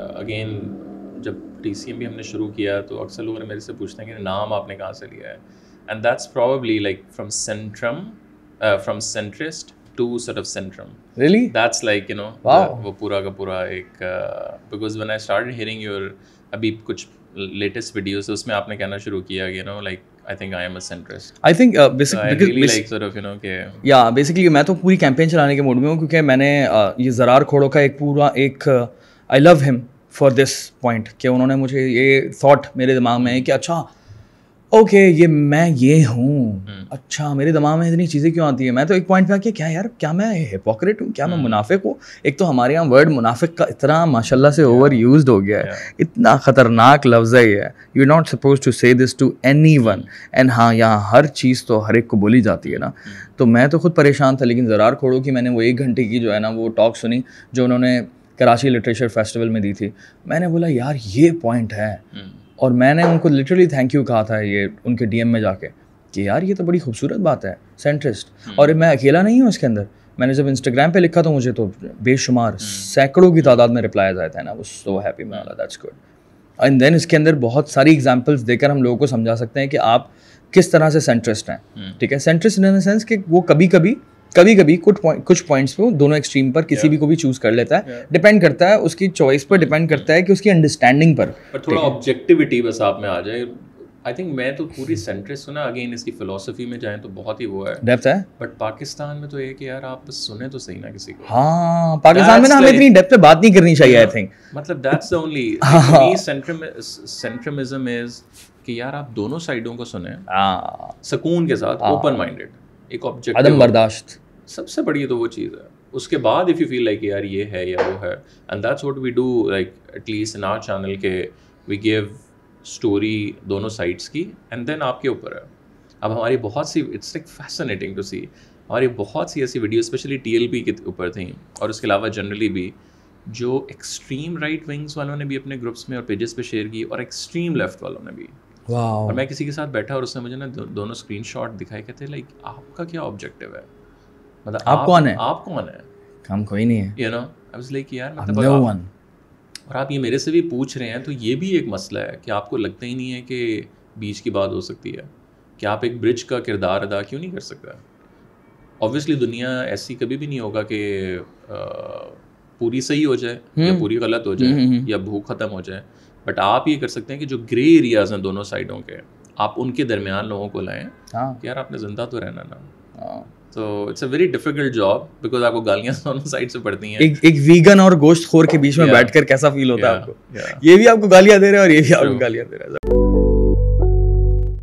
Again जब T C M भी हमने शुरू किया तो अक्सर लोगों ने मेरे से पूछते हैं कि नाम आपने कहाँ से लिया है and that's probably like from centrum from centrist to sort of centrum really that's like you know वो पूरा का पूरा एक because when I start hearing your अभी कुछ लेटेस्ट वीडियोस तो उसमें आपने कहना शुरू किया you know like I think I am a centrist. I think uh, basically, so I really basic, like sort of you know okay. yeah basically मैं तो पूरी कैंपेन चलाने के मूड में हूँ क्योंकि मैंने uh, ये जरार खोड़ों का एक पूरा एक uh, I love him for this point कि उन्होंने मुझे ये थाट मेरे दिमाग में है कि अच्छा ओके ये मैं ये हूँ hmm. अच्छा मेरे दिमाग में इतनी चीज़ें क्यों आती है मैं तो एक पॉइंट पे आके क्या यार क्या मैं हिपोक्रेट हूँ क्या hmm. मैं हम्म। मुनाफिक हूँ एक तो हमारे यहाँ वर्ड मुनाफिक का इतना माशाल्लाह से ओवर yeah. यूज हो गया है yeah. इतना ख़तरनाक लफ्ज़ है ये you not suppose to say this to anyone and हाँ यहाँ हर चीज़ तो हर एक को बोली जाती है ना hmm. तो मैं तो खुद परेशान था लेकिन ज़रार खोड़ो कि मैंने वो एक घंटे की जो है ना वो टॉक सुनी जो उन्होंने कराची लिटरेचर फेस्टिवल में दी थी मैंने बोला यार ये पॉइंट है हम्म। और मैंने उनको लिटरली थैंक यू कहा था ये उनके डीएम में जाके कि यार ये तो बड़ी खूबसूरत बात है सेंट्रिस्ट हम्म। और मैं अकेला नहीं हूँ इसके अंदर मैंने जब इंस्टाग्राम पे लिखा तो मुझे तो बेशुमार हम्म। सैकड़ों की तादाद में रिप्लाई जाता है ना वो सो हैप्पी मैं दैट्स गुड एंड देन इसके अंदर बहुत सारी एग्जाम्पल्स देकर हम लोगों को समझा सकते हैं कि आप किस तरह से सेंट्रिस्ट हैं ठीक है सेंट्रिस्ट इन द सेंस कि वो कभी कभी कभी कभी कुछ पॉइंट कुछ पॉइंट्स पे दोनों एक्सट्रीम पर किसी yeah. भी को भी चूज कर लेता है डिपेंड yeah. करता है उसकी चॉइस पर डिपेंड करता है कि उसकी अंडरस्टैंडिंग पर पर थोड़ा ऑब्जेक्टिविटी बस आप में आ जाए आई थिंक मैं तो पूरी सेंट्रिस्ट हूँ ना अगेन इसकी फिलोसफी में जाएं तो बहुत ही वो है डेप्थ है बट पाकिस्तान में तो ये कि यार आप सुने तो सही ना किसी को हाँ पाकिस्तान में ना हमें इतनी डेप्थ पे बात नहीं करनी चाहिए आई थिंक मतलब that's the only centrism is कि यार आप दोनों साइडों को सुने हाँ। सकून के साथ ओपन हाँ। माइंडेड एक ऑब्जेक्ट अदम बर्दाश्त सबसे बड़ी तो वो चीज़ है उसके बाद इफ़ यू फील लाइक यार ये है या वो है and that's what we do like at least in our channel के वी गिव स्टोरी दोनों साइड्स की एंड देन आपके ऊपर है अब हमारी बहुत सी it's like fascinating to see हमारी बहुत सी ऐसी video specially T L P के ऊपर थी और उसके अलावा जनरली भी जो एक्सट्रीम राइट विंग्स वालों ने भी अपने ग्रुप्स में और पेजेस पे शेयर की और एक्सट्रीम लेफ्ट वालों ने भी और मैं किसी के साथ बैठा और उसने मुझे ना दो, दोनों स्क्रीन शॉट दिखाई कहते लाइक आपका क्या ऑब्जेक्टिव है मतलब आप, आप कौन है आप कौन है हम कोई नहीं है you know I was like यार मतलब नो वन और आप ये मेरे से भी पूछ रहे हैं तो ये भी एक मसला है कि आपको लगता ही नहीं है कि बीच की बात हो सकती है कि आप एक ब्रिज का किरदार अदा क्यों नहीं कर सकते ऑब्वियसली दुनिया ऐसी कभी भी नहीं होगा कि पूरी सही हो जाए या हम्म। पूरी गलत हो जाए हम्म, हम्म, या भूख ख़त्म हो जाए बट आप ये कर सकते हैं कि जो ग्रे एरियाज हैं दोनों साइडों के आप उनके दरमियान लोगों को लाएँ हाँ. कि यार आपने जिंदा तो रहना ना तो it's a very difficult job because आपको गालियां दोनों साइड से पड़ती हैं एक एक वीगन और गोश्त खोर के oh, बीच में yeah. बैठकर कैसा फील होता है yeah. आपको yeah. ये भी आपको गालियां दे रहे हैं और ये भी आपको गालियां दे रहे हैं